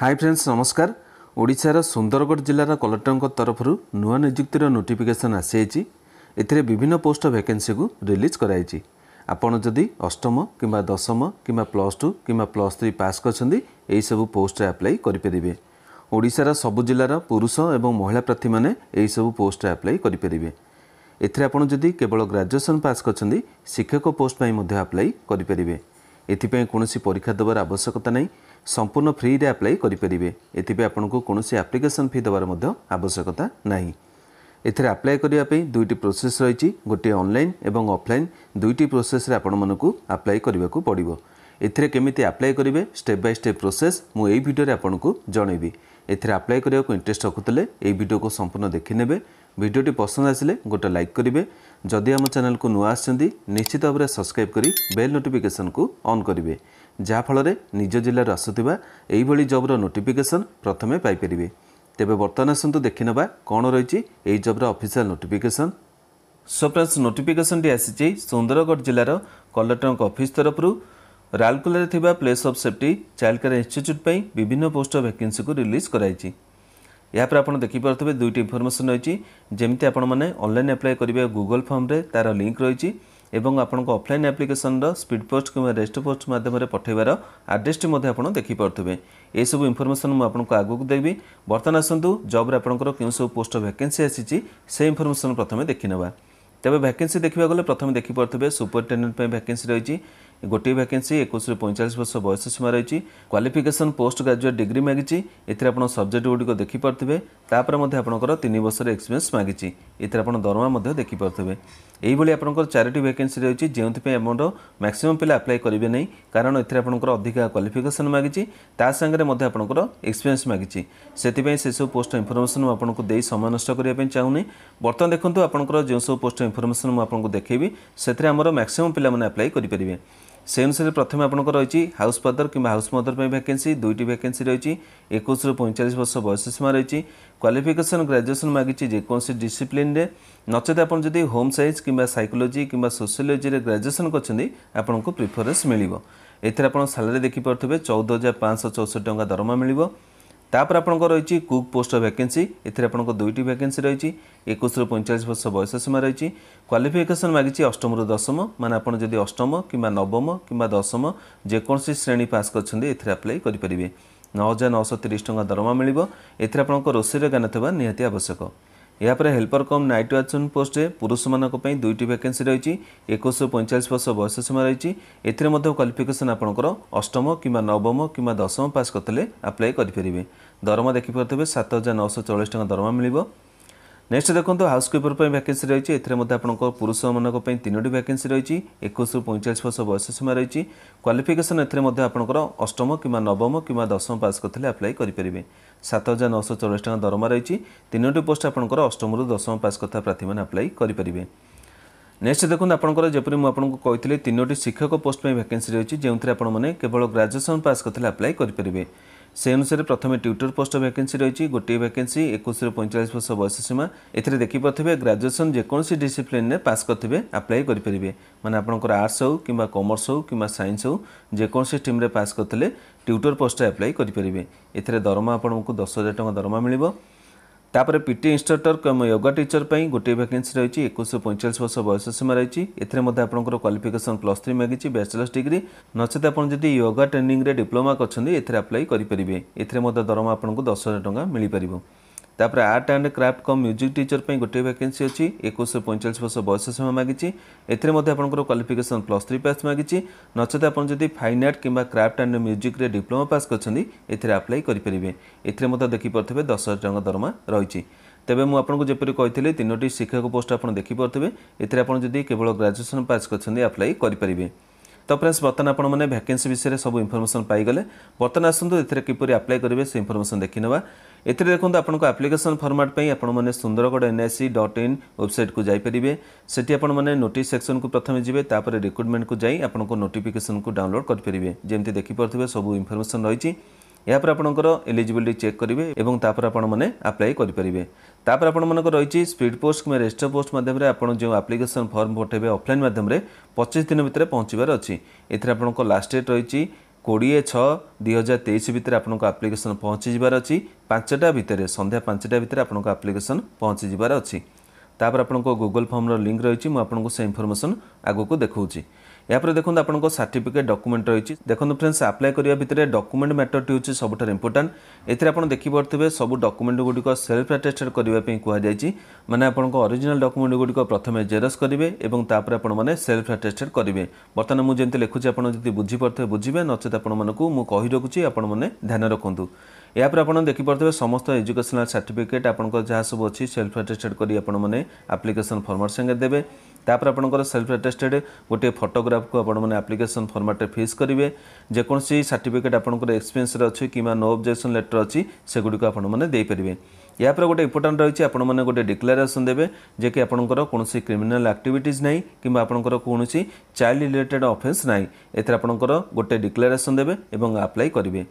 high friends ନମସ୍କାର ଓଡ଼ିଶାର ସୁନ୍ଦରଗଡ଼ ଜିଲ୍ଲାର କଲେକ୍ଟରଙ୍କ ତରଫରୁ ନୂଆ ନିଯୁକ୍ତିର ନୋଟିଫିକେସନ୍ ଆସିଯାଇଛି ଏଥିରେ ବିଭିନ୍ନ ପୋଷ୍ଟ ଭ୍ୟାକେନ୍ସିକୁ ରିଲିଜ୍ କରାଯାଇଛି ଆପଣ ଯଦି ଅଷ୍ଟମ କିମ୍ବା ଦଶମ କିମ୍ବା ପ୍ଲସ୍ ଟୁ କିମ୍ବା ପ୍ଲସ୍ ଥ୍ରୀ ପାସ୍ କରିଛନ୍ତି ଏହିସବୁ ପୋଷ୍ଟରେ ଆପ୍ଲାଇ କରିପାରିବେ ଓଡ଼ିଶାର ସବୁ ଜିଲ୍ଲାର ପୁରୁଷ ଏବଂ ମହିଳା ପ୍ରାର୍ଥୀମାନେ ଏହିସବୁ ପୋଷ୍ଟରେ ଆପ୍ଲାଇ କରିପାରିବେ ଏଥିରେ ଆପଣ ଯଦି କେବଳ ଗ୍ରାଜୁଏସନ୍ ପାସ୍ କରିଛନ୍ତି ଶିକ୍ଷକ ପୋଷ୍ଟ ପାଇଁ ମଧ୍ୟ ଆପ୍ଲାଇ କରିପାରିବେ ଏଥିପାଇଁ କୌଣସି ପରୀକ୍ଷା ଦେବାର ଆବଶ୍ୟକତା ନାହିଁ ସମ୍ପୂର୍ଣ୍ଣ ଫ୍ରିରେ ଆପ୍ଲାଇ କରିପାରିବେ ଏଥିପାଇଁ ଆପଣଙ୍କୁ କୌଣସି ଆପ୍ଲିକେସନ୍ ଫି ଦେବାର ମଧ୍ୟ ଆବଶ୍ୟକତା ନାହିଁ ଏଥିରେ ଆପ୍ଲାଏ କରିବା ପାଇଁ ଦୁଇଟି ପ୍ରୋସେସ୍ ରହିଛି ଗୋଟିଏ ଅନ୍ଲାଇନ୍ ଏବଂ ଅଫ୍ଲାଇନ୍ ଦୁଇଟି ପ୍ରୋସେସ୍ରେ ଆପଣମାନଙ୍କୁ ଆପ୍ଲାଏ କରିବାକୁ ପଡ଼ିବ ଏଥିରେ କେମିତି ଆପ୍ଲାଏ କରିବେ ଷ୍ଟେପ୍ ବାଇ ଷ୍ଟେପ୍ ପ୍ରୋସେସ୍ ମୁଁ ଏହି ଭିଡ଼ିଓରେ ଆପଣଙ୍କୁ ଜଣେଇବି ଏଥିରେ ଆପ୍ଲାଏ କରିବାକୁ ଇଣ୍ଟ୍ରେଷ୍ଟ ରଖୁଥିଲେ ଏହି ଭିଡ଼ିଓକୁ ସମ୍ପୂର୍ଣ୍ଣ ଦେଖିନେବେ ଭିଡ଼ିଓଟି ପସନ୍ଦ ଆସିଲେ ଗୋଟେ ଲାଇକ୍ କରିବେ ଯଦି ଆମ ଚ୍ୟାନେଲକୁ ନୂଆ ଆସିଛନ୍ତି ନିଶ୍ଚିତ ଭାବରେ ସବସ୍କ୍ରାଇବ୍ କରି ବେଲ୍ ନୋଟିଫିକେସନ୍କୁ ଅନ୍ କରିବେ ଯାହାଫଳରେ ନିଜ ଜିଲ୍ଲାରୁ ଆସୁଥିବା ଏହିଭଳି ଜବ୍ର ନୋଟିଫିକେସନ୍ ପ୍ରଥମେ ପାଇପାରିବେ ତେବେ ବର୍ତ୍ତମାନ ଆସନ୍ତୁ ଦେଖିନେବା କ'ଣ ରହିଛି ଏହି ଜବ୍ର ଅଫିସିଆଲ୍ ନୋଟିଫିକେସନ୍ ସୋପ୍ରାନ୍ସ ନୋଟିଫିକେସନ୍ଟି ଆସିଛି ସୁନ୍ଦରଗଡ଼ ଜିଲ୍ଲାର କଲେକ୍ଟରଙ୍କ ଅଫିସ୍ ତରଫରୁ ରାଉରକେଲାରେ ଥିବା place of safety child care institute ପାଇଁ ବିଭିନ୍ନ ପୋଷ୍ଟ ଭ୍ୟାକେନ୍ସିକୁ ରିଲିଜ୍ କରାଯାଇଛି ଏହାପରେ ଆପଣ ଦେଖିପାରୁଥିବେ ଦୁଇଟି ଇନଫର୍ମେସନ୍ ରହିଛି ଯେମିତି ଆପଣମାନେ ଅନଲାଇନ୍ ଆପ୍ଲାଏ କରିବେ ଗୁଗଲ୍ ଫର୍ମରେ ତା'ର ଲିଙ୍କ୍ ରହିଛି ଏବଂ ଆପଣଙ୍କ ଅଫଲାଇନ୍ ଆପ୍ଲିକେସନ୍ର ସ୍ପିଡ୍ ପୋଷ୍ଟ କିମ୍ବା ରେଷ୍ଟ ପୋଷ୍ଟ ମାଧ୍ୟମରେ ପଠାଇବାର ଆଡ୍ରେସ୍ଟି ମଧ୍ୟ ଆପଣ ଦେଖିପାରୁଥିବେ ଏସବୁ ଇନଫର୍ମେସନ୍ ମୁଁ ଆପଣଙ୍କୁ ଆଗକୁ ଦେବି ବର୍ତ୍ତମାନ ଆସନ୍ତୁ ଜବ୍ରେ ଆପଣଙ୍କର କେଉଁ ସବୁ ପୋଷ୍ଟ ଭ୍ୟାକେନ୍ସି ଆସିଛି ସେ ଇନଫର୍ମେସନ୍ ପ୍ରଥମେ ଦେଖିନେବା ତେବେ ଭ୍ୟାକେନ୍ସି ଦେଖିବାକୁ ଗଲେ ପ୍ରଥମେ ଦେଖିପାରୁଥିବେ ସୁପରିଟେଣ୍ଡେଣ୍ଟ ପାଇଁ ଭ୍ୟାକେନ୍ସି ରହିଛି ଗୋଟିଏ ଭ୍ୟାକେନ୍ସି ଏକୋଇଶରୁ ପଇଁଚାଳିଶ ବର୍ଷ ବୟସ ସୀମା ରହିଛି କ୍ୱାଲିଫିକେସନ୍ ପୋଷ୍ଟ ଗ୍ରାଜୁଏଟ୍ ଡିଗ୍ରୀ ମାଗିଛି ଏଥିରେ ଆପଣ ସବଜେକ୍ଟ ଗୁଡ଼ିକ ଦେଖିପାରୁଥିବେ ତାପରେ ମଧ୍ୟ ଆପଣଙ୍କର ତିନି ବର୍ଷର ଏକ୍ସପିରିଏନ୍ସ ମାଗିଛି ଏଥିରେ ଆପଣ ଦରମା ମଧ୍ୟ ଦେଖିପାରୁଥିବେ ଏହିଭଳି ଆପଣଙ୍କର ଚାରିଟି ଭ୍ୟାକେନ୍ସି ରହିଛି ଯେଉଁଥିପାଇଁ ଆପଣଙ୍କର ମ୍ୟାକ୍ସିମମ୍ ପିଲା ଆପ୍ଲାଏ କରିବେ ନାହିଁ କାରଣ ଏଥିରେ ଆପଣଙ୍କର ଅଧିକା କ୍ୱାଲିଫିକେସନ୍ ମାଗିଛି ତା ସାଙ୍ଗରେ ମଧ୍ୟ ଆପଣଙ୍କର ଏକ୍ସପିରିଏନ୍ସ ମାଗିଛି ସେଥିପାଇଁ ସେସବୁ ପୋଷ୍ଟ ଇନଫର୍ମେସନ୍ ମୁଁ ଆପଣଙ୍କୁ ଦେଇ ସମୟ ନଷ୍ଟ କରିବା ପାଇଁ ଚାହୁଁନି ବର୍ତ୍ତମାନ ଦେଖନ୍ତୁ ଆପଣଙ୍କର ଯେଉଁ ସବୁ ପୋଷ୍ଟ ଇନଫର୍ମେସନ୍ ମୁଁ ଆପଣଙ୍କୁ ଦେଖେଇବି ସେଥିରେ ଆମର ମ୍ୟାକ୍ସିମମ୍ ପିଲାମାନେ ଆପ୍ଲାଏ କରିପାରିବେ সে অনুসারে প্রথমে আপনার রয়েছে হাউস ফাদর কিংবা হাউস মদর ভ্যাকেন্সি দুইটি ভ্যাকেন্সি রয়েছে একুশরু পঁয়চাশ বর্ষ বয়স সীমা রয়েছে କ୍ୱାଲିଫିକେସନ ଗ୍ରାଜୁଏସନ୍ ମାଗିଛି ଯେକୌଣସି ଡିସିପ୍ଲିନରେ ନଚେତ୍ ଆପଣ ଯଦି ହୋମ୍ ସାଇନ୍ସ କିମ୍ବା ସାଇକୋଲୋଜି କିମ୍ବା ସୋସିଓଲୋଜିରେ ଗ୍ରାଜୁଏସନ୍ କରିଛନ୍ତି ଆପଣଙ୍କୁ ପ୍ରିଫରେନ୍ସ ମିଳିବ ଏଥିରେ ଆପଣ ସାଲାରୀ ଦେଖିପାରୁଥିବେ ଚଉଦ ହଜାର ପାଞ୍ଚଶହ ଚଉଷଠି ଟଙ୍କା ଦରମା ମିଳିବ ତାପରେ ଆପଣଙ୍କର ରହିଛି କୁକ୍ ପୋଷ୍ଟର ଭ୍ୟାକେନ୍ସି ଏଥିରେ ଆପଣଙ୍କ ଦୁଇଟି ଭ୍ୟାକେନ୍ସି ରହିଛି ଏକୋଇଶରୁ ପଇଁଚାଳିଶ ବର୍ଷ ବୟସ ସୀମା ରହିଛି କ୍ୱାଲିଫିକେସନ୍ ମାଗିଛି ଅଷ୍ଟମରୁ ଦଶମ ମାନେ ଆପଣ ଯଦି ଅଷ୍ଟମ କିମ୍ବା ନବମ କିମ୍ବା ଦଶମ ଯେକୌଣସି ଶ୍ରେଣୀ ପାସ୍ କରିଛନ୍ତି ଏଥିରେ ଆପ୍ଲାଏ କରିପାରିବେ ନଅ ହଜାର ନଅଶହ ତିରିଶ ଟଙ୍କା ଦରମା ମିଳିବ ଏଥିରେ ଆପଣଙ୍କ ରୋଷେଇର ଜ୍ଞାନ ଥିବା ନିହାତି ଆବଶ୍ୟକ ଏହାପରେ ହେଲ୍ପର କମ୍ ନାଇଟ୍ ୱାଚମ୍ୟାନ୍ ପୋଷ୍ଟରେ ପୁରୁଷମାନଙ୍କ ପାଇଁ ଦୁଇଟି ଭ୍ୟାକେନ୍ସି ରହିଛି ଏକୋଇଶରୁ ପଇଁଚାଳିଶ ବର୍ଷ ବୟସ ସୀମା ରହିଛି ଏଥିରେ ମଧ୍ୟ କ୍ୱାଲିଫିକେସନ୍ ଆପଣଙ୍କର ଅଷ୍ଟମ କିମ୍ବା ନବମ କିମ୍ବା ଦଶମ ପାସ୍ କରିଥିଲେ ଆପ୍ଲାଏ କରିପାରିବେ ଦରମା ଦେଖିପାରୁଥିବେ ସାତ ହଜାର ନଅଶହ ଚଳିଶ ଟଙ୍କା ଦରମା ମିଳିବ ନେକ୍ସଟ ଦେଖନ୍ତୁ ହାଉସ୍ କିପର ପାଇଁ ଭ୍ୟାକେନ୍ସି ରହିଛି ଏଥିରେ ମଧ୍ୟ ଆପଣଙ୍କ ପୁରୁଷମାନଙ୍କ ପାଇଁ ତିନୋଟି ଭ୍ୟାକେନ୍ସି ରହିଛି ଏକୋଇଶରୁ ପଇଁଚାଳିଶ ବର୍ଷ ବୟସ ସୀମା ରହିଛି କ୍ୱାଲିଫିକେସନ୍ ଏଥିରେ ମଧ୍ୟ ଆପଣଙ୍କର ଅଷ୍ଟମ କିମ୍ବା ନବମ କିମ୍ବା ଦଶମ ପାସ୍ କରିଥିଲେ ଆପ୍ଲାଇ କରିପାରିବେ ସାତ ହଜାର ନଅଶହ ଚଳିଶ ଟଙ୍କା ଦରମା ରହିଛି ତିନୋଟି ପୋଷ୍ଟ ଆପଣଙ୍କର ଅଷ୍ଟମରୁ ଦଶମ ପାସ୍ କଥା ପ୍ରାର୍ଥୀମାନେ ଆପ୍ଲାଇ କରିପାରିବେ ନେକ୍ସଟ ଦେଖନ୍ତୁ ଆପଣଙ୍କର ଯେପରି ମୁଁ ଆପଣଙ୍କୁ କହିଥିଲି ତିନୋଟି ଶିକ୍ଷକ ପୋଷ୍ଟ ପାଇଁ ଭ୍ୟାକେନ୍ସି ରହିଛି ଯେଉଁଥିରେ ଆପଣମାନେ କେବଳ ଗ୍ରାଜୁଏସନ୍ ପାସ୍ କରିଥିଲେ ଆପ୍ଲାଇ କରିପାରିବେ ସେହି ଅନୁସାରେ ପ୍ରଥମେ ଟ୍ୱିଟର ପୋଷ୍ଟ ଭ୍ୟାକେନ୍ସି ରହିଛି ଗୋଟିଏ ଭ୍ୟାକେନ୍ସି ଏକୋଇଶରୁ ପଇଁଚାଳିଶ ବର୍ଷ ବୟସ ସୀମା ଏଥିରେ ଦେଖିପାରୁଥିବେ ଗ୍ରାଜୁଏସନ୍ ଯେକୌଣସି ଡିସିପ୍ଲିନ୍ରେ ପାସ୍ କରିଥିବେ ଆପ୍ଲାଏ କରିପାରିବେ ମାନେ ଆପଣଙ୍କର ଆର୍ଟ୍ସ ହେଉ କିମ୍ବା କମର୍ସ ହେଉ କିମ୍ବା ସାଇନ୍ସ ହେଉ ଯେକୌଣସି ଷ୍ଟ୍ରିମ୍ରେ ପାସ୍ କରିଥିଲେ ଟ୍ୱିଟର ପୋଷ୍ଟ ଆପ୍ଲାଏ କରିପାରିବେ ଏଥିରେ ଦରମା ଆପଣଙ୍କୁ ଦଶ ହଜାର ଟଙ୍କା ଦରମା ମିଳିବ ຕາ પર પીટી ઇન્સ્ટ્રક્ટર કેમ યોગા ટીચર પઈ ગુટી વેકેન્સી રહીચી 2145 વર્ષ વર્ષ સમ રહીચી ઇતરે મધ આપણકો ક્વોલિફિકેશન પ્લસ 3 મેગીચી બેચલર્સ ડિગ્રી નછત આપણ જોદી યોગા ટ્રેનિંગ રે ડિપ્લોમા કરછંદી ઇતરે એપ્લાય કરી પરિબે ઇતરે મધ દરમ આપણકો 10000 ટંગા મિલી પરibou ତାପରେ art and craft cum music teacher ପାଇଁ ଗୋଟିଏ ଭ୍ୟାକେନ୍ସି ଅଛି ଏକୋଇଶହ ପଇଁଚାଳିଶ ବର୍ଷ ବୟସ ସୀମା ମାଗିଛି ଏଥିରେ ମଧ୍ୟ ଆପଣଙ୍କର କ୍ୱାଲିଫିକେସନ୍ ପ୍ଲସ୍ ଥ୍ରୀ ପାସ୍ ମାଗିଛି ନଚେତ ଆପଣ ଯଦି ଫାଇନ୍ ଆର୍ଟ କିମ୍ବା କ୍ରାଫ୍ଟ ଆଣ୍ଡ ମ୍ୟୁଜିକ୍ରେ ଡିପ୍ଲୋମା ପାସ୍ କରିଛନ୍ତି ଏଥିରେ ଆପ୍ଲାଏ କରିପାରିବେ ଏଥିରେ ମଧ୍ୟ ଦେଖିପାରୁଥିବେ ଦଶ ହଜାର ଟଙ୍କା ଦରମା ରହିଛି ତେବେ ମୁଁ ଆପଣଙ୍କୁ ଯେପରି କହିଥିଲି ତିନୋଟି ଶିକ୍ଷକ ପୋଷ୍ଟ ଆପଣ ଦେଖିପାରୁଥିବେ ଏଥିରେ ଆପଣ ଯଦି କେବଳ ଗ୍ରାଜୁଏସନ୍ ପାସ୍ କରିଛନ୍ତି ଆପ୍ଲାଏ କରିପାରିବେ ତ ଫ୍ରେଣ୍ଡସ୍ ବର୍ତ୍ତମାନ ଆପଣମାନେ ଭ୍ୟାକେନ୍ସି ବିଷୟରେ ସବୁ ଇନଫର୍ମେସନ୍ ପାଇଗଲେ ବର୍ତ୍ତମାନ ଆସନ୍ତୁ ଏଥିରେ କିପରି ଆପ୍ଲାଏ କରିବେ ସେ ଇନଫର୍ମେସନ୍ ଦେଖିନେବା ଏଥିରେ ଦେଖନ୍ତୁ ଆପଣଙ୍କ ଆପ୍ଲିକେସନ୍ ଫର୍ମାଟ୍ ପାଇଁ ଆପଣମାନେ ସୁନ୍ଦରଗଡ଼ ଏନ୍ଆଇସି ଡଟ୍ ଇନ୍ ୱେବସାଇଟ୍କୁ ଯାଇପାରିବେ ସେଠି ଆପଣମାନେ ନୋଟିସ୍ ସେକ୍ସନ୍କୁ ପ୍ରଥମେ ଯିବେ ତାପରେ ରିକ୍ରୁଟମେଣ୍ଟକୁ ଯାଇ ଆପଣଙ୍କ ନୋଟିଫିକେସନ୍କୁ ଡାଉନଲୋଡ୍ କରିପାରିବେ ଯେମିତି ଦେଖିପାରୁଥିବେ ସବୁ ଇନଫର୍ମେସନ୍ ରହିଛି ଏହାପରେ ଆପଣଙ୍କର ଏଲିଜିବିଲିଟି ଚେକ୍ କରିବେ ଏବଂ ତାପରେ ଆପଣମାନେ ଆପ୍ଲାଏ କରିପାରିବେ ତାପରେ ଆପଣମାନଙ୍କ ରହିଛି ସ୍ପିଡ୍ ପୋଷ୍ଟ କିମ୍ବା ରେଜିଷ୍ଟର ପୋଷ୍ଟ ମାଧ୍ୟମରେ ଆପଣ ଯେଉଁ ଆପ୍ଲିକେସନ୍ ଫର୍ମ ପଠାଇବେ ଅଫଲାଇନ୍ ମାଧ୍ୟମରେ ପଚିଶ ଦିନ ଭିତରେ ପହଞ୍ଚିବାର ଅଛି ଏଥିରେ ଆପଣଙ୍କ ଲାଷ୍ଟ ଡେଟ୍ ରହିଛି କୋଡ଼ିଏ ଛଅ ଦୁଇ ହଜାର ତେଇଶ ଭିତରେ ଆପଣଙ୍କ ଆପ୍ଲିକେସନ୍ ପହଞ୍ଚିଯିବାର ଅଛି ପାଞ୍ଚଟା ଭିତରେ ସନ୍ଧ୍ୟା ପାଞ୍ଚଟା ଭିତରେ ଆପଣଙ୍କ ଆପ୍ଲିକେସନ୍ ପହଞ୍ଚିଯିବାର ଅଛି ତାପରେ ଆପଣଙ୍କ ଗୁଗଲ୍ ଫର୍ମର ଲିଙ୍କ୍ ରହିଛି ମୁଁ ଆପଣଙ୍କୁ ସେ ଇନଫର୍ମେସନ୍ ଆଗକୁ ଦେଖାଉଛି ଏହାପରେ ଦେଖନ୍ତୁ ଆପଣଙ୍କ ସାର୍ଟିଫିକେଟ୍ ଡକୁମେଣ୍ଟ ରହିଛି ଦେଖନ୍ତୁ ଫ୍ରେଣ୍ଡସ୍ ଆପ୍ଲାଏ କରିବା ଭିତରେ ଡକୁମେଣ୍ଟ ମ୍ୟାଟରଟି ହେଉଛି ସବୁଠାରୁ ଇମ୍ପୋର୍ଟାଣ୍ଟ ଏଥିରେ ଆପଣ ଦେଖିପାରୁଥିବେ ସବୁ ଡକୁମେଣ୍ଟ ଗୁଡ଼ିକ ସେଲ୍ଫ ଆଟେଷ୍ଟେଡ୍ କରିବା ପାଇଁ କୁହାଯାଇଛି ମାନେ ଆପଣଙ୍କ ଅରିଜିନାଲ୍ ଡକୁମେଣ୍ଟ ଗୁଡ଼ିକ ପ୍ରଥମେ ଜେରସ୍ କରିବେ ଏବଂ ତାପରେ ଆପଣମାନେ ସେଲ୍ଫ ଆଟେଷ୍ଟେଡ୍ କରିବେ ବର୍ତ୍ତମାନ ମୁଁ ଯେମିତି ଲେଖୁଛି ଆପଣ ଯଦି ବୁଝିପାରୁଥିବେ ବୁଝିବେ ନଚେତ୍ ଆପଣମାନଙ୍କୁ ମୁଁ କହି ରଖୁଛି ଆପଣମାନେ ଧ୍ୟାନ ରଖନ୍ତୁ ଏହାପରେ ଆପଣ ଦେଖିପାରୁଥିବେ ସମସ୍ତ ଏଜୁକେସନାଲ୍ ସାର୍ଟିଫିକେଟ୍ ଆପଣଙ୍କର ଯାହା ସବୁ ଅଛି ସେଲ୍ଫ ଆଟେଷ୍ଟେଡ୍ କରି ଆପଣମାନେ ଆପ୍ଲିକେସନ୍ ଫର୍ମାଟ୍ ସାଙ୍ଗେ ଦେବେ ତାପରେ ଆପଣଙ୍କର ସେଲ୍ଫ ଆଟେଷ୍ଟେଡ଼ ଗୋଟିଏ ଫଟୋଗ୍ରାଫକୁ ଆପଣମାନେ ଆପ୍ଲିକେସନ୍ ଫର୍ମାଟ୍ରେ ଫିସ୍ କରିବେ ଯେକୌଣସି ସାର୍ଟିଫିକେଟ୍ ଆପଣଙ୍କର ଏକ୍ସପେନ୍ସରେ ଅଛି କିମ୍ବା ନୋ ଅବଜେକ୍ସନ୍ ଲେଟର୍ ଅଛି ସେଗୁଡ଼ିକ ଆପଣମାନେ ଦେଇପାରିବେ ଏହାପରେ ଗୋଟେ ଇମ୍ପୋର୍ଟାଣ୍ଟ ରହିଛି ଆପଣମାନେ ଗୋଟେ ଡିକ୍ଲାରେସନ୍ ଦେବେ ଯେ କି ଆପଣଙ୍କର କୌଣସି କ୍ରିମିନାଲ୍ ଆକ୍ଟିଭିଟିଜ୍ ନାହିଁ କିମ୍ବା ଆପଣଙ୍କର କୌଣସି ଚାଇଲ୍ଡ ରିଲେଟେଡ଼୍ ଅଫେନ୍ସ ନାହିଁ ଏଥିରେ ଆପଣଙ୍କର ଗୋଟେ ଡିକ୍ଲାରେସନ୍ ଦେବେ ଏବଂ ଆପ୍ଲାଏ କରିବେ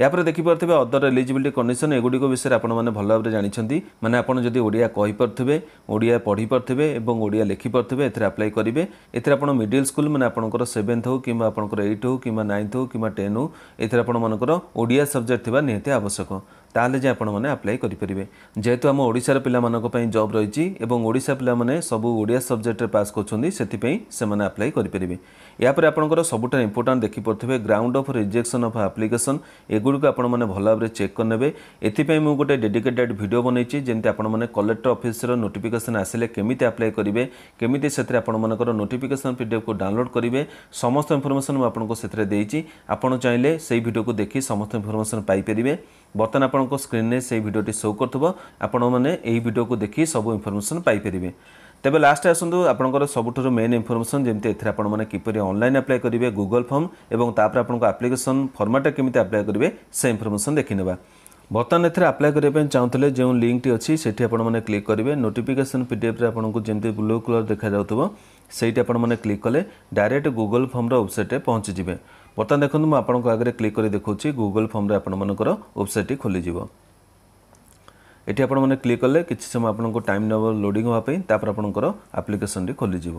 ଏହାପରେ ଦେଖିପାରୁଥିବେ ଅଦର ଏଲିଜିବିଲିଟି କଣ୍ଡିସନ ଏଗୁଡ଼ିକ ବିଷୟରେ ଆପଣମାନେ ଭଲ ଭାବରେ ଜାଣିଛନ୍ତି ମାନେ ଆପଣ ଯଦି ଓଡ଼ିଆ କହିପାରୁଥିବେ ଓଡ଼ିଆ ପଢ଼ିପାରୁଥିବେ ଏବଂ ଓଡ଼ିଆ ଲେଖିପାରୁଥିବେ ଏଥିରେ ଆପ୍ଲାଏ କରିବେ ଏଥିରେ ଆପଣ ମିଡିଲ୍ ସ୍କୁଲ ମାନେ ଆପଣଙ୍କର ସେଭେନ୍ଥ ହେଉ କିମ୍ବା ଆପଣଙ୍କର ଏଇଟ୍ ହେଉ କିମ୍ବା ନାଇନ୍ଥ ହେଉ କିମ୍ବା ଟେନ୍ ହେଉ ଏଥିରେ ଆପଣମାନଙ୍କର ଓଡ଼ିଆ ସବଜେକ୍ଟ ଥିବା ନିହାତି ଆବଶ୍ୟକ ତାହେଲେ ଯାଇ ଆପଣମାନେ ଆପ୍ଲାଏ କରିପାରିବେ ଯେହେତୁ ଆମ ଓଡ଼ିଶାର ପିଲାମାନଙ୍କ ପାଇଁ ଜବ୍ ରହିଛି ଏବଂ ଓଡ଼ିଶା ପିଲାମାନେ ସବୁ ଓଡ଼ିଆ ସବଜେକ୍ଟରେ ପାସ୍ କରୁଛନ୍ତି ସେଥିପାଇଁ ସେମାନେ ଆପ୍ଲାଏ କରିପାରିବେ ଏହାପରେ ଆପଣଙ୍କର ସବୁଠାରୁ ଇମ୍ପୋର୍ଟାଣ୍ଟ ଦେଖିପାରୁଥିବେ ground of rejection of application ଏଗୁଡ଼ିକୁ ଆପଣମାନେ ଭଲ ଭାବରେ ଚେକ୍ କରିନେବେ ଏଥିପାଇଁ ମୁଁ ଗୋଟେ ଡେଡିକେଟେଡ୍ ଭିଡ଼ିଓ ବନେଇଛି ଯେମିତି ଆପଣମାନେ କଲେକ୍ଟର ଅଫିସର ନୋଟିଫିକେସନ୍ ଆସିଲେ କେମିତି ଆପ୍ଲାଏ କରିବେ କେମିତି ସେଥିରେ ଆପଣମାନଙ୍କର ନୋଟିଫିକେସନ୍ ପିଡ଼ିଏଫ୍କୁ ଡାଉନଲୋଡ଼୍ କରିବେ ସମସ୍ତ ଇନଫର୍ମେସନ୍ ମୁଁ ଆପଣଙ୍କୁ ସେଥିରେ ଦେଇଛି ଆପଣ ଚାହିଁଲେ ସେଇ ଭିଡ଼ିଓକୁ ଦେଖି ସମସ୍ତ ଇନଫର୍ମେସନ୍ ପାଇପାରିବେ ବର୍ତ୍ତମାନ ଆପଣ আপন স্ক্রিন নে সেই ভিডিওটি শো করতোবা আপন মনে এই ভিডিও কো দেখি সব ইনফরমেশন পাই পরিবে তেবে লাস্ট আসندو আপনকর সবটোৰ মেইন ইনফরমেশন জেমতে এতিয়া আপন মনে কিপৰি অনলাইন এপ্লাই কৰিব গুগল ফৰ্ম এবং তাৰ পাৰ আপনক এপ্লিকেচন ফৰমট কিমতে এপ্লাই কৰিব সেই ইনফরমেশন দেখি নেবা বৰ্তমান এতিয়া এপ্লাই কৰিব চাবতলে যেউ লিংকটি আছে সেইটি আপন মনে ক্লিক কৰিবে নোটিফিকেশন পিডিএফ ৰ আপনক জেমতে ব্লু কালৰ দেখা যাওতোবা সেইটি আপন মনে ক্লিক কৰলে ডাইৰেক্ট গুগল ফৰ্মৰ ওয়েবসাইটত পোনচি গিবে ବର୍ତ୍ତମାନ ଦେଖନ୍ତୁ ମୁଁ ଆପଣଙ୍କ ଆଗରେ କ୍ଲିକ୍ କରି ଦେଖାଉଛି ଗୁଗୁଲ ଫର୍ମରେ ଆପଣମାନଙ୍କର ୱେବସାଇଟ୍ଟି ଖୋଲିଯିବ ଏଠି ଆପଣମାନେ କ୍ଲିକ୍ କଲେ କିଛି ସମୟ ଆପଣଙ୍କୁ ଟାଇମ୍ ନେବ ଲୋଡ଼ିଂ ହେବା ପାଇଁ ତାପରେ ଆପଣଙ୍କର ଆପ୍ଲିକେସନ୍ଟି ଖୋଲିଯିବ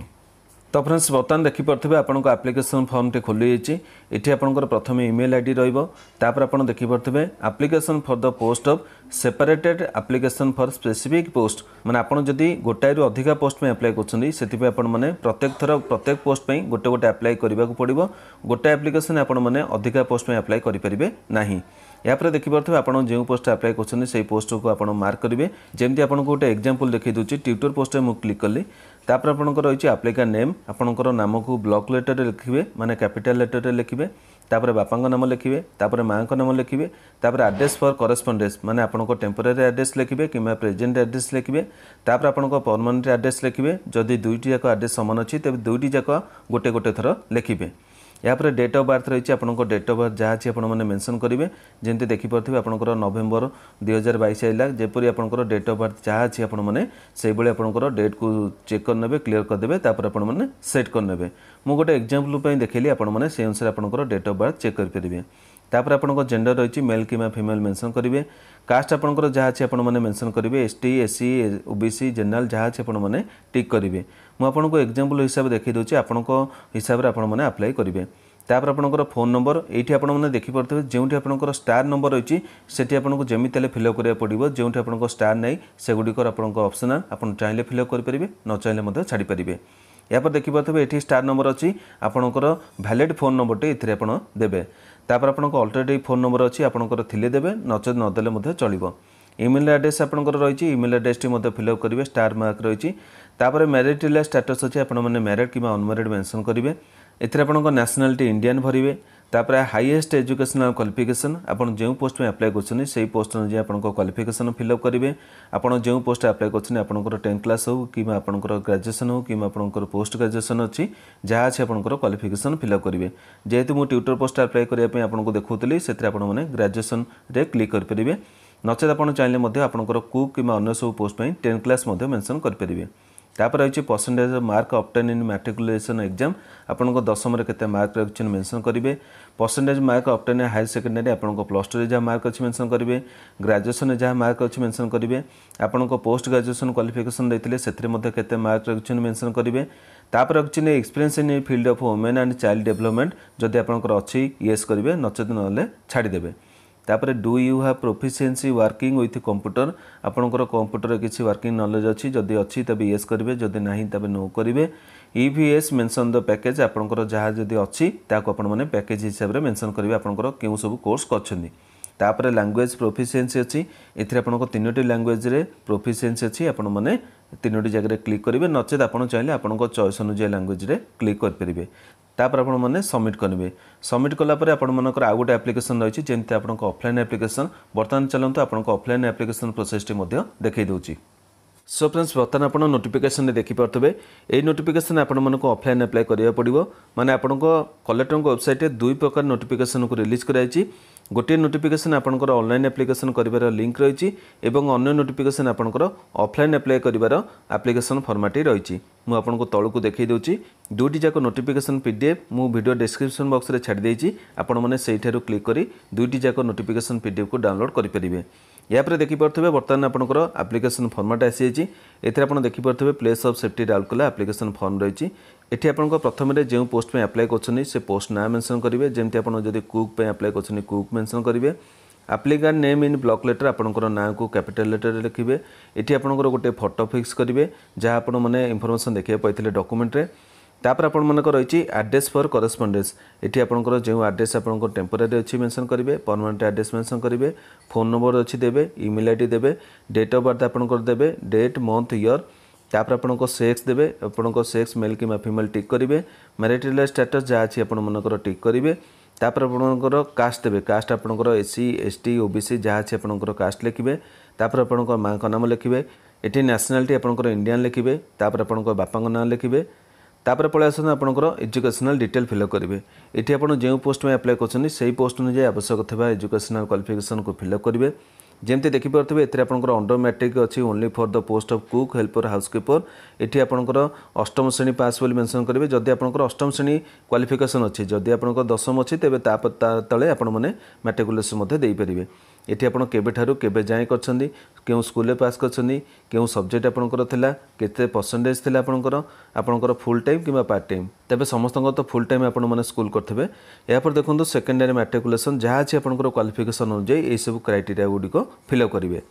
ତ ଫ୍ରେଣ୍ଡସ୍ ବର୍ତ୍ତମାନ ଦେଖିପାରୁଥିବେ ଆପଣଙ୍କ ଆପ୍ଲିକେସନ୍ ଫର୍ମଟି ଖୋଲିଯାଇଛି ଏଠି ଆପଣଙ୍କର ପ୍ରଥମେ ଇମେଲ୍ ଆଇ ଡି ରହିବ ତାପରେ ଆପଣ ଦେଖିପାରୁଥିବେ application for the post of separated application for specific post ମାନେ ଆପଣ ଯଦି ଗୋଟାଏରୁ ଅଧିକା ପୋଷ୍ଟ ପାଇଁ ଆପ୍ଲାଏ କରୁଛନ୍ତି ସେଥିପାଇଁ ଆପଣମାନେ ପ୍ରତ୍ୟେକ ଥର ପ୍ରତ୍ୟେକ ପୋଷ୍ଟ ପାଇଁ ଗୋଟେ ଗୋଟେ ଆପ୍ଲାଏ କରିବାକୁ ପଡ଼ିବ ଗୋଟାଏ ଆପ୍ଲିକେସନ୍ ଆପଣମାନେ ଅଧିକା ପୋଷ୍ଟ ପାଇଁ ଆପ୍ଲାଏ କରିପାରିବେ ନାହିଁ ଏହାପରେ ଦେଖିପାରୁଥିବେ ଆପଣ ଯେଉଁ ପୋଷ୍ଟ ଆପ୍ଲାଏ କରୁଛନ୍ତି ସେହି ପୋଷ୍ଟକୁ ଆପଣ ମାର୍କ କରିବେ ଯେମିତି ଆପଣଙ୍କୁ ଗୋଟେ ଏକ୍ଜାମ୍ପଲ୍ ଦେଖାଇ ଦେଉଛି ଟ୍ୟୁଟର୍ ପୋଷ୍ଟରେ ମୁଁ କ୍ଲିକ୍ କଲି তাপরে আপনার রয়েছে আপ্লিকা নেম আপনার নামকু ব্লক লেটরে লিখবে মানে ক্যাপিটাল লেটরে লিখবে তাপরে বাপাঙ্ক নাম লিখবে তাপরে মাঙ্ক নাম লিখবে তাপরে আড্রেস ফর করসপন্ডেন্স মানে আপনার টেম্পোরারি আড্রেস লিখবে কিংবা প্রেজেন্ট আড্রেস লিখবে তাপরে আপনার পরমানেন্ট আড্রেস লিখবে যদি দুইটি যাক আড্রেস সমান অছি তবে দুইটি যাক গোটে গোটে থর লিখবে ଏହାପରେ ଡେଟ୍ ଅଫ୍ ବାର୍ଥ ରହିଛି ଆପଣଙ୍କ ଡେଟ୍ ଅଫ୍ ବାର୍ଥ ଯାହା ଅଛି ଆପଣମାନେ ମେନସନ୍ କରିବେ ଯେମିତି ଦେଖିପାରୁଥିବେ ଆପଣଙ୍କର ନଭେମ୍ବର ଦୁଇ ହଜାର ବାଇଶ ହେଲା ଯେପରି ଆପଣଙ୍କର ଡେଟ୍ ଅଫ୍ ବାର୍ଥ ଯାହା ଅଛି ଆପଣମାନେ ସେଇଭଳି ଆପଣଙ୍କର ଡେଟ୍କୁ ଚେକ୍ କରିନେବେ କ୍ଲିୟର୍ କରିଦେବେ ତାପରେ ଆପଣମାନେ ସେଟ୍ କରିନେବେ ମୁଁ ଗୋଟେ ଏକ୍ଜାମ୍ପଲ୍ ପାଇଁ ଦେଖାଇଲି ଆପଣମାନେ ସେଇ ଅନୁସାରେ ଆପଣଙ୍କର ଡେଟ୍ ଅଫ୍ ବାର୍ଥ ଚେକ୍ କରିପାରିବେ ତାପରେ ଆପଣଙ୍କ ଜେଣ୍ଡର ରହିଛି ମେଲ୍ କିମ୍ବା ଫିମେଲ୍ ମେନସନ୍ କରିବେ କାଷ୍ଟ ଆପଣଙ୍କର ଯାହା ଅଛି ଆପଣମାନେ ମେନସନ୍ କରିବେ S T S C OBC general ଯାହା ଅଛି ଆପଣମାନେ ଟିକ୍ କରିବେ ମୁଁ ଆପଣଙ୍କୁ ଏକ୍ଜାମ୍ପଲ୍ ହିସାବରେ ଦେଖାଇ ଦେଉଛି ଆପଣଙ୍କ ହିସାବରେ ଆପଣମାନେ ଆପ୍ଲାଏ କରିବେ ତାପରେ ଆପଣଙ୍କର ଫୋନ୍ ନମ୍ବର ଏଇଠି ଆପଣମାନେ ଦେଖିପାରୁଥିବେ ଯେଉଁଠି ଆପଣଙ୍କର ଷ୍ଟାର୍ ନମ୍ବର ରହିଛି ସେଠି ଆପଣଙ୍କୁ ଯେମିତି ହେଲେ ଫିଲ୍ଅପ୍ କରିବାକୁ ପଡ଼ିବ ଯେଉଁଠି ଆପଣଙ୍କ ଷ୍ଟାର୍ ନାହିଁ ସେଗୁଡ଼ିକର ଆପଣଙ୍କ ଅପସନାଲ୍ ଆପଣ ଚାହିଁଲେ ଫିଲ୍ଅପ୍ କରିପାରିବେ ନ ଚାହିଁଲେ ମଧ୍ୟ ଛାଡ଼ିପାରିବେ ଏହାପରେ ଦେଖିପାରୁଥିବେ ଏଠି ଷ୍ଟାର୍ ନମ୍ବର ଅଛି ଆପଣଙ୍କର ଭ୍ୟାଲିଡ଼୍ ଫୋନ୍ ନମ୍ବରଟି ଏଥିରେ ଆପଣ ଦେବେ ତାପରେ ଆପଣଙ୍କ ଅଲରେଡ଼ି ଫୋନ୍ ନମ୍ବର ଅଛି ଆପଣଙ୍କର ଥିଲେ ଦେବେ ନଚେତ୍ ନଦେଲେ ମଧ୍ୟ ଚଳିବ ଇମେଲ୍ ଆଡ୍ରେସ୍ ଆପଣଙ୍କର ରହିଛି ଇମେଲ୍ ଆଡ୍ରେସ୍ଟି ମଧ୍ୟ ଫିଲ୍ଅପ୍ କରିବେ ଷ୍ଟାର୍ ମାର୍କ ରହିଛି ତାପରେ ମ୍ୟାରେଡ଼୍ ରିଲା ଷ୍ଟାଟସ୍ ଅଛି ଆପଣମାନେ ମ୍ୟାରେଡ଼୍ କିମ୍ବା ଅନମ୍ୟାରେଡ଼୍ ମେନ୍ସନ୍ କରିବେ ଏଥିରେ ଆପଣଙ୍କ ନ୍ୟାସନାଲିଟି ଇଣ୍ଡିଆନ୍ ଭରିବେ ତାପରେ ହାଇଏଷ୍ଟ ଏଜୁକେସନାଲ କ୍ୱାଲିଫିକେସନ୍ ଆପଣ ଯେଉଁ ପୋଷ୍ଟ ପାଇଁ ଆପ୍ଲାଏ କରୁଛନ୍ତି ସେଇ ପୋଷ୍ଟ ଅନୁଯାୟୀ ଆପଣଙ୍କ କ୍ୱାଲିଫିକେସନ୍ ଫିଲ୍ଅପ୍ କରିବେ ଆପଣ ଯେଉଁ ପୋଷ୍ଟ ଆପ୍ଲାଏ କରୁଛନ୍ତି ଆପଣଙ୍କର ଟେନ୍ଥ କ୍ଲାସ୍ ହେଉ କିମ୍ବା ଆପଣଙ୍କର ଗ୍ରାଜୁଏସନ୍ ହେଉ କିମ୍ବା ଆପଣଙ୍କର ପୋଷ୍ଟ ଗ୍ରାଜୁଏସନ୍ ଅଛି ଯାହା ଅଛି ଆପଣଙ୍କର କ୍ୱାଲିଫିକେସନ୍ ଫିଲ୍ଅପ୍ କରିବେ ଯେହେତୁ ମୁଁ ଟ୍ୟୁଟର ପୋଷ୍ଟ ଆପ୍ଲାଏ କରିବା ପାଇଁ ଆପଣଙ୍କୁ ଦେଖାଉଥିଲି ସେଥିରେ ଆପଣମାନେ ଗ୍ରାଜୁଏସନ୍ରେ କ୍ଲିକ୍ କରିପାରିବେ ନଚେତ୍ ଆପଣ ଚାହିଁଲେ ମଧ୍ୟ ଆପଣଙ୍କର କୁକ୍ କିମ୍ବା ଅନ୍ୟ ସବୁ ପୋଷ୍ଟ ପାଇଁ ଟେନ୍ଥ କ୍ଲାସ୍ ମଧ୍ୟ ମେନ୍ସନ୍ କରିପାରିବେ ତାପରେ ରହିଛି percentage mark obtain in matriculation exam ଆପଣଙ୍କ ଦଶମରେ କେତେ ମାର୍କ ରଖିଛନ୍ତି ମେନ୍ସନ୍ କରିବେ percentage mark obtain higher secondary ଆପଣଙ୍କ ପ୍ଲସ୍ ଟୁରେ ଯାହା ମାର୍କ ଅଛି ମେନ୍ସନ୍ କରିବେ ଗ୍ରାଜୁଏସନ୍ରେ ଯାହା ମାର୍କ ଅଛି ମେନ୍ସନ୍ କରିବେ ଆପଣଙ୍କ ପୋଷ୍ଟ ଗ୍ରାଜୁଏସନ୍ କ୍ୱାଲିଫିକେସନ୍ ଦେଇଥିଲେ ସେଥିରେ ମଧ୍ୟ କେତେ ମାର୍କ ରଖିଛନ୍ତି ମେନ୍ସନ୍ କରିବେ ତାପରେ ରଖିଛନ୍ତି experience in field of women and child development ଯଦି ଆପଣଙ୍କର ଅଛି ୟେସ୍ କରିବେ ନଚେତ୍ ନହେଲେ ଛାଡ଼ିଦେବେ ତାପରେ do you have proficiency working with computer ଆପଣଙ୍କର କମ୍ପ୍ୟୁଟର କିଛି ୱାର୍କିଂ ନଲେଜ୍ ଅଛି ଯଦି ଅଛି ତେବେ ୟେସ୍ କରିବେ ଯଦି ନାହିଁ ତେବେ ନୋ କରିବେ if yes mention the package ଆପଣଙ୍କର ଯାହା ଯଦି ଅଛି ତାହାକୁ ଆପଣମାନେ ପ୍ୟାକେଜ୍ ହିସାବରେ ମେନ୍ସନ୍ କରିବେ ଆପଣଙ୍କର କେଉଁ ସବୁ କୋର୍ସ କରିଛନ୍ତି ତାପରେ ଲାଙ୍ଗୁଏଜ୍ ପ୍ରୋଫିସିଏନ୍ସି ଅଛି ଏଥିରେ ଆପଣଙ୍କ ତିନୋଟି ଲାଙ୍ଗୁଏଜ୍ରେ ପ୍ରୋଫିସିଏନ୍ସି ଅଛି ଆପଣମାନେ ତିନୋଟି ଜାଗାରେ କ୍ଲିକ୍ କରିବେ ନଚେତ୍ ଆପଣ ଚାହିଁଲେ ଆପଣଙ୍କ ଚଏସ୍ ଅନୁଯାୟୀ ଲାଙ୍ଗୁଏଜ୍ରେ କ୍ଲିକ୍ କରିପାରିବେ ତାପରେ ଆପଣମାନେ ସବମିଟ୍ କରିବେ ସବମିଟ୍ କଲା ପରେ ଆପଣମାନଙ୍କର ଆଉ ଗୋଟେ ଆପ୍ଲିକେସନ୍ ରହିଛି ଯେମିତି ଆପଣଙ୍କ ଅଫଲାଇନ୍ ଆପ୍ଲିକେସନ୍ ବର୍ତ୍ତମାନ ଚାଲନ୍ତୁ ଆପଣଙ୍କ ଅଫଲାଇନ୍ ଆପ୍ଲିକେସନ୍ ପ୍ରୋସେସ୍ଟି ମଧ୍ୟ ଦେଖାଇ ଦେଉଛି সো ফ্রেন্ডস বর্তমান আপনার নোটিফিকেসন দেখিপারে এই নোটিফিকেসন আপনার অফলাইন আপ্লাই করা পড়ব মানে আপনার কলেক্টর ওয়েবসাইটে দুই প্রকার নোটিফিকেসন রিলিজ করা হয়েছে ଗୋଟିଏ ନୋଟିଫିକେସନ୍ ଆପଣଙ୍କର ଅନଲାଇନ୍ ଆପ୍ଲିକେସନ୍ କରିବାର ଲିଙ୍କ୍ ରହିଛି ଏବଂ ଅନ୍ୟ ନୋଟିଫିକେସନ୍ ଆପଣଙ୍କର ଅଫ୍ଲାଇନ୍ ଆପ୍ଲାଏ କରିବାର ଆପ୍ଲିକେସନ୍ ଫର୍ମାଟି ରହିଛି ମୁଁ ଆପଣଙ୍କୁ ତଳକୁ ଦେଖାଇ ଦେଉଛି ଦୁଇଟି ଯାକ ନୋଟିଫିକେସନ୍ ପି ଡି ଏଫ୍ ମୁଁ ଭିଡ଼ିଓ ଡେସ୍କ୍ରିପସନ୍ ବକ୍ସରେ ଛାଡ଼ି ଦେଇଛି ଆପଣମାନେ ସେଇଠାରୁ କ୍ଲିକ୍ କରି ଦୁଇଟି ଯାକ ନୋଟିଫିକେସନ୍ ପି ଡି ଏଫ୍କୁ ଡାଉନଲୋଡ଼୍ କରିପାରିବେ ଏହାପରେ ଦେଖିପାରୁଥିବେ ବର୍ତ୍ତମାନ ଆପଣଙ୍କର ଆପ୍ଲିକେସନ୍ ଫର୍ମାଟ୍ ଆସିଯାଇଛି ଏଥିରେ ଆପଣ ଦେଖିପାରୁଥିବେ place of safety Rourkela application form ରହିଛି ଏଠି ଆପଣଙ୍କ ପ୍ରଥମରେ ଯେଉଁ ପୋଷ୍ଟ ପାଇଁ ଆପ୍ଲାଏ କରୁଛନ୍ତି ସେ ପୋଷ୍ଟ ନାଁ ମେନ୍ସନ୍ କରିବେ ଯେମିତି ଆପଣ ଯଦି କୁକ୍ ପାଇଁ ଆପ୍ଲାଏ କରୁଛନ୍ତି କୁକ୍ ମେନ୍ସନ୍ କରିବେ applicant name in block letter ଆପଣଙ୍କର ନାଁକୁ କ୍ୟାପିଟାଲ୍ ଲେଟର୍ରେ ଲେଖିବେ ଏଠି ଆପଣଙ୍କର ଗୋଟେ ଫଟୋ ଫିକ୍ସ କରିବେ ଯାହା ଆପଣମାନେ ଇନଫର୍ମେସନ୍ ଦେଖିବାକୁ ପାଇଥିଲେ ଡକୁମେଣ୍ଟରେ ତାପରେ ଆପଣମାନଙ୍କର ରହିଛି ଆଡ୍ରେସ୍ ଫର୍ କରସ୍ପଣ୍ଡେନ୍ସ ଏଠି ଆପଣଙ୍କର ଯେଉଁ ଆଡ୍ରେସ୍ ଆପଣଙ୍କର ଟେମ୍ପୋରାରୀ ଅଛି ମେନ୍ସନ୍ କରିବେ ପରମାନେଣ୍ଟ ଆଡ୍ରେସ୍ ମେନ୍ସନ୍ କରିବେ ଫୋନ୍ ନମ୍ବର ଅଛି ଦେବେ ଇମେଲ୍ ଆଇ ଡ଼ି ଦେବେ ଡେଟ୍ ଅଫ୍ ବାର୍ଥ ଆପଣଙ୍କର ଦେବେ ଡେଟ୍ ମନ୍ଥ ଇୟର୍ ତାପରେ ଆପଣଙ୍କ ସେକ୍ସ ଦେବେ ଆପଣଙ୍କ ସେକ୍ସ ମେଲ୍ କିମ୍ବା ଫିମେଲ୍ ଟିକ୍ କରିବେ ମ୍ୟାରିଟାଲ୍ ଷ୍ଟାଟସ୍ ଯାହା ଅଛି ଆପଣମାନଙ୍କର ଟିକ୍ କରିବେ ତାପରେ ଆପଣଙ୍କର କାଷ୍ଟ ଦେବେ କାଷ୍ଟ ଆପଣଙ୍କର S C S T O B C ଯାହା ଅଛି ଆପଣଙ୍କର କାଷ୍ଟ ଲେଖିବେ ତାପରେ ଆପଣଙ୍କ ମାଆଙ୍କ ନାମ ଲେଖିବେ ଏଠି ନ୍ୟାସନାଲିଟି ଆପଣଙ୍କର ଇଣ୍ଡିଆନ୍ ଲେଖିବେ ତାପରେ ଆପଣଙ୍କ ବାପାଙ୍କ ନାଁ ଲେଖିବେ ତାପରେ ପଳେଇ ଆସନ୍ତୁ ଆପଣଙ୍କର ଏଜୁକେସନାଲ ଡିଟେଲ୍ ଫିଲ୍ଅପ୍ କରିବେ ଏଠି ଆପଣ ଯେଉଁ ପୋଷ୍ଟ ପାଇଁ ଆପ୍ଲାଏ କରୁଛନ୍ତି ସେହି ପୋଷ୍ଟ ଅନୁଯାୟୀ ଆବଶ୍ୟକ ଥିବା ଏଜୁକେସନାଲ କ୍ୱାଲିଫିକେସନକୁ ଫିଲ୍ଅପ୍ କରିବେ যেমি দেখিপারে এতে আপনার under matric only for the post of cook helper housekeeper এটি আপনার অষ্টম শ্রেণী পাস বলে মেনশন করবে যদি আপনার অষ্টম শ্রেণী କ୍ୱାଲିଫିକେସନ୍ ଅଛି ଯଦି ଆପଣଙ୍କ ଦଶମ ଅଛି ତେବେ ତା ତଳେ ଆପଣମାନେ ମ୍ୟାଟ୍ରିକୁଲେସନ୍ ମଧ୍ୟ ଦେଇପାରିବେ ଏଠି ଆପଣ କେବେଠାରୁ କେବେ ଯାଏଁ କରିଛନ୍ତି କେଉଁ ସ୍କୁଲରେ ପାସ୍ କରିଛନ୍ତି କେଉଁ ସବଜେକ୍ଟ ଆପଣଙ୍କର ଥିଲା କେତେ ପରସେଣ୍ଟେଜ୍ ଥିଲା ଆପଣଙ୍କର ଆପଣଙ୍କର ଫୁଲ୍ ଟାଇମ୍ କିମ୍ବା ପାର୍ଟ ଟାଇମ୍ ତେବେ ସମସ୍ତଙ୍କର ତ ଫୁଲ୍ ଟାଇମ୍ ଆପଣମାନେ ସ୍କୁଲ କରିଥିବେ ଏହାପରେ ଦେଖନ୍ତୁ ସେକେଣ୍ଡାରୀ ମାଟ୍ରିକୁଲେସନ୍ ଯାହା ଅଛି ଆପଣଙ୍କର କ୍ୱାଲିଫିକେସନ୍ ଅନୁଯାୟୀ ଏହିସବୁ କ୍ରାଇଟେରିଆ ଗୁଡ଼ିକ ଫିଲ୍ଅପ୍ କରିବେ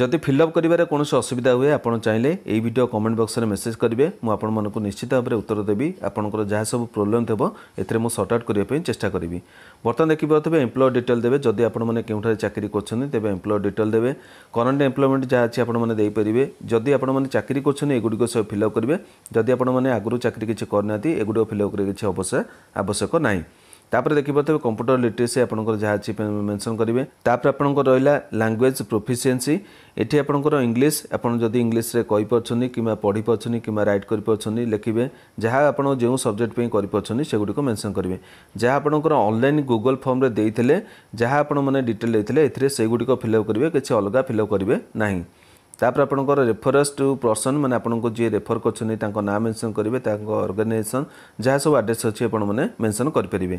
ଯଦି ଫିଲ୍ଅପ୍ କରିବାରେ କୌଣସି ଅସୁବିଧା ହୁଏ ଆପଣ ଚାହିଁଲେ ଏହି ଭିଡ଼ିଓ କମେଣ୍ଟ ବକ୍ସରେ ମେସେଜ୍ କରିବେ ମୁଁ ଆପଣମାନଙ୍କୁ ନିଶ୍ଚିତ ଭାବରେ ଉତ୍ତର ଦେବି ଆପଣଙ୍କର ଯାହା ସବୁ ପ୍ରୋବ୍ଲେମ୍ ଥିବ ଏଥିରେ ମୁଁ ସର୍ଟ ଆଉଟ୍ କରିବା ପାଇଁ ଚେଷ୍ଟା କରିବି ବର୍ତ୍ତମାନ ଦେଖିପାରୁଥିବେ ଏମ୍ପ୍ଲୟ ଡିଟେଲ୍ ଦେବେ ଯଦି ଆପଣମାନେ କେଉଁଠାରେ ଚାକିରି କରୁଛନ୍ତି ତେବେ ଏମ୍ପ୍ଲୟ ଡିଟେଲ୍ ଦେବେ କରେଣ୍ଟ ଏମ୍ପ୍ଲୟମେଣ୍ଟ ଯାହା ଅଛି ଆପଣମାନେ ଦେଇପାରିବେ ଯଦି ଆପଣମାନେ ଚାକିରି କରୁଛନ୍ତି ଏଗୁଡ଼ିକ ସବୁ ଫିଲ୍ଅପ୍ କରିବେ ଯଦି ଆପଣମାନେ ଆଗରୁ ଚାକିରି କିଛି କରିନାହାନ୍ତି ଏଗୁଡ଼ିକ ଫିଲ୍ଅପ୍ କରିବା କିଛି ଅବଶ୍ୟ ଆବଶ୍ୟକ ନାହିଁ ତାପରେ ଦେଖିବ ତେବେ କମ୍ପ୍ୟୁଟର ଲିଟ୍ରେସି ଆପଣଙ୍କର ଯାହା ଅଛି ମେନସନ୍ କରିବେ ତାପରେ ଆପଣଙ୍କର ରହିଲା ଲାଙ୍ଗୁଏଜ୍ ପ୍ରୋଫିସିଏନ୍ସି ଏଠି ଆପଣଙ୍କର ଇଂଲିଶ ଆପଣ ଯଦି ଇଂଲିଶରେ କହିପାରୁଛନ୍ତି କିମ୍ବା ପଢ଼ିପାରୁଛନ୍ତି କିମ୍ବା ରାଇଟ୍ କରିପାରୁଛନ୍ତି ଲେଖିବେ ଯାହା ଆପଣ ଯେଉଁ ସବଜେକ୍ଟ ପାଇଁ କରିପାରୁଛନ୍ତି ସେଗୁଡ଼ିକ ମେନସନ୍ କରିବେ ଯାହା ଆପଣଙ୍କର ଅନଲାଇନ୍ ଗୁଗଲ୍ ଫର୍ମରେ ଦେଇଥିଲେ ଯାହା ଆପଣମାନେ ଡିଟେଲ୍ ଦେଇଥିଲେ ଏଥିରେ ସେଗୁଡ଼ିକ ଫିଲ୍ଅପ୍ କରିବେ କିଛି ଅଲଗା ଫିଲ୍ଅପ୍ କରିବେ ନାହିଁ ତାପରେ ଆପଣଙ୍କର ରେଫରେନ୍ସ ଟୁ ପର୍ସନ୍ ମାନେ ଆପଣଙ୍କୁ ଯିଏ ରେଫର କରିଛନ୍ତି ତାଙ୍କ ନାଁ ମେନ୍ସନ୍ କରିବେ ତାଙ୍କ ଅର୍ଗାନାଇଜେସନ୍ ଯାହା ସବୁ ଆଡ୍ରେସ୍ ଅଛି ଆପଣମାନେ ମେନ୍ସନ୍ କରିପାରିବେ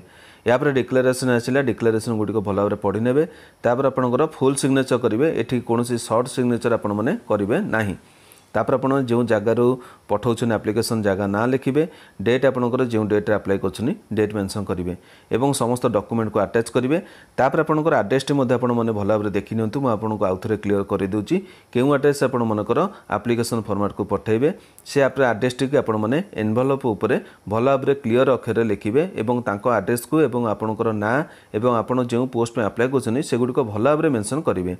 ଏହାପରେ ଡିକ୍ଲାରେସନ୍ ଆସିଲା ଡିକ୍ଲାରେସନ୍ ଗୁଡ଼ିକ ଭଲ ଭାବରେ ପଢ଼ିନେବେ ତାପରେ ଆପଣଙ୍କର ଫୁଲ୍ ସିଗ୍ନେଚର୍ କରିବେ ଏଠି କୌଣସି ସର୍ଟ ସିଗ୍ନେଚର୍ ଆପଣମାନେ କରିବେ ନାହିଁ ତାପରେ ଆପଣ ଯେଉଁ ଜାଗାରୁ ପଠାଉଛନ୍ତି ଆପ୍ଲିକେସନ୍ ଜାଗା ନାଁ ଲେଖିବେ ଡେଟ୍ ଆପଣଙ୍କର ଯେଉଁ ଡେଟ୍ରେ ଆପ୍ଲାଏ କରୁଛନ୍ତି ଡେଟ୍ ମେନ୍ସନ୍ କରିବେ ଏବଂ ସମସ୍ତ ଡକୁମେଣ୍ଟକୁ ଆଟାଚ୍ କରିବେ ତାପରେ ଆପଣଙ୍କର ଆଡ୍ରେସ୍ଟି ମଧ୍ୟ ଆପଣ ମନେ ଭଲ ଭାବରେ ଦେଖିନିଅନ୍ତୁ ମୁଁ ଆପଣଙ୍କୁ ଆଉ ଥରେ କ୍ଲିଅର୍ କରିଦେଉଛି କେଉଁ ଆଡ୍ରେସ୍ ଆପଣ ମନେକର ଆପ୍ଲିକେସନ୍ ଫର୍ମାଟ୍କୁ ପଠାଇବେ ସେ ଆପ୍ ଆଡ୍ରେସ୍ଟିକୁ ଆପଣମାନେ ଏନ୍ଭଲପ୍ ଉପରେ ଭଲ ଭାବରେ କ୍ଲିଅର୍ ଅକ୍ଷରରେ ଲେଖିବେ ଏବଂ ତାଙ୍କ ଆଡ୍ରେସ୍କୁ ଏବଂ ଆପଣଙ୍କର ନାଁ ଏବଂ ଆପଣ ଯେଉଁ ପୋଷ୍ଟ ପାଇଁ ଆପ୍ଲାଏ କରୁଛନ୍ତି ସେଗୁଡ଼ିକ ଭଲ ଭାବରେ ମେନ୍ସନ୍ କରିବେ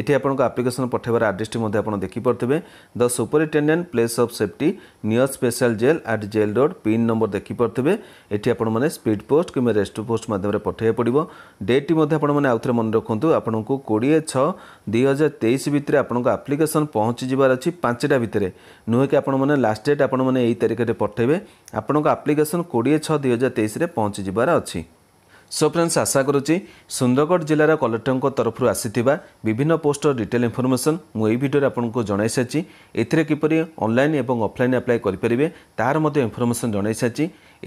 এটি আপনার আপ্লিকেসন পঠাইবার আড্রেসটি মধ্যে আপনার দেখিপারে মানে দ সুপরিটেডেট place of safety near special jail at jail road pin number দেখিপারে এটি আপনার স্পিড পোস্ট কিংবা রেস্ট পোস্ট মাধ্যমে পঠাইয়া পড়ব ডেটটি মধ্যে আপনার আউথরে মনে রাখতু আপনার কোড়িয়ে ছ দুই হাজার তেইশ ভিতরে আপনার আপ্লিকেসন পৌঁছি যাবার অ পাঁচটা ভিতরে নুহে কি আপনার লাস্ট মানে ডেট আপনার মানে এই তারিখে পঠাইবে আপনার আপ্লিকেসন কোড়িয়ে ছ দুই হাজার তেইশে পৌঁছি যাবার অ ସୋ ଫ୍ରେଣ୍ଡସ୍ ଆଶା କରୁଛି ସୁନ୍ଦରଗଡ଼ ଜିଲ୍ଲାର କଲେକ୍ଟରଙ୍କ ତରଫରୁ ଆସିଥିବା ବିଭିନ୍ନ ପୋଷ୍ଟର ଡିଟେଲ୍ ଇନ୍ଫର୍ମେସନ୍ ମୁଁ ଏହି ଭିଡ଼ିଓରେ ଆପଣଙ୍କୁ ଜଣାଇ ସାରିଛି ଏଥିରେ କିପରି ଅନ୍ଲାଇନ୍ ଏବଂ ଅଫ୍ଲାଇନ୍ ଆପ୍ଲାଏ କରିପାରିବେ ତାହାର ମଧ୍ୟ ଇନ୍ଫର୍ମେସନ୍ ଜଣାଇ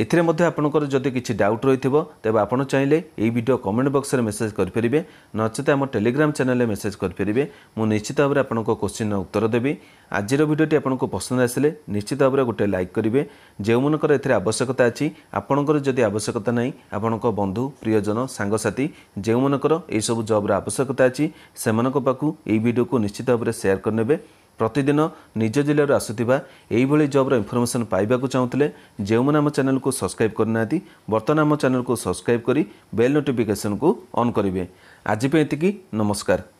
ଏଥିରେ ମଧ୍ୟ ଆପଣଙ୍କର ଯଦି କିଛି ଡାଉଟ୍ ରହିଥିବ ତେବେ ଆପଣ ଚାହିଁଲେ ଏହି ଭିଡ଼ିଓ କମେଣ୍ଟ ବକ୍ସରେ ମେସେଜ କରିପାରିବେ ନଚେତ ଆମ ଟେଲିଗ୍ରାମ ଚ୍ୟାନେଲରେ ମେସେଜ କରିପାରିବେ ମୁଁ ନିଶ୍ଚିତ ଭାବରେ ଆପଣଙ୍କ କୋଶ୍ଚିନ୍ର ଉତ୍ତର ଦେବି ଆଜିର ଭିଡ଼ିଓଟି ଆପଣଙ୍କୁ ପସନ୍ଦ ଆସିଲେ ନିଶ୍ଚିତ ଭାବରେ ଗୋଟିଏ ଲାଇକ୍ କରିବେ ଯେଉଁମାନଙ୍କର ଏଥିରେ ଆବଶ୍ୟକତା ଅଛି ଆପଣଙ୍କର ଯଦି ଆବଶ୍ୟକତା ନାହିଁ ଆପଣଙ୍କ ବନ୍ଧୁ ପ୍ରିୟଜନ ସାଙ୍ଗସାଥି ଯେଉଁମାନଙ୍କର ଏହିସବୁ ଜବ୍ର ଆବଶ୍ୟକତା ଅଛି ସେମାନଙ୍କ ପାଖକୁ ଏହି ଭିଡ଼ିଓକୁ ନିଶ୍ଚିତ ଭାବରେ ସେୟାର କରିନେବେ ପ୍ରତିଦିନ ନିଜ ଜିଲ୍ଲାରୁ ଆସୁଥିବା ଏହିଭଳି ଜବ୍ର ଇନ୍ଫର୍ମେସନ୍ ପାଇବାକୁ ଚାହୁଁଥିଲେ ଯେଉଁମାନେ ଆମ ଚ୍ୟାନେଲକୁ ସବସ୍କ୍ରାଇବ୍ କରିନାହାନ୍ତି ବର୍ତ୍ତମାନ ଆମ ଚ୍ୟାନେଲକୁ ସବସ୍କ୍ରାଇବ୍ କରି ବେଲ୍ ନୋଟିଫିକେସନ୍କୁ ଅନ୍ କରିବେ ଆଜି ପାଇଁ ଏତିକି ନମସ୍କାର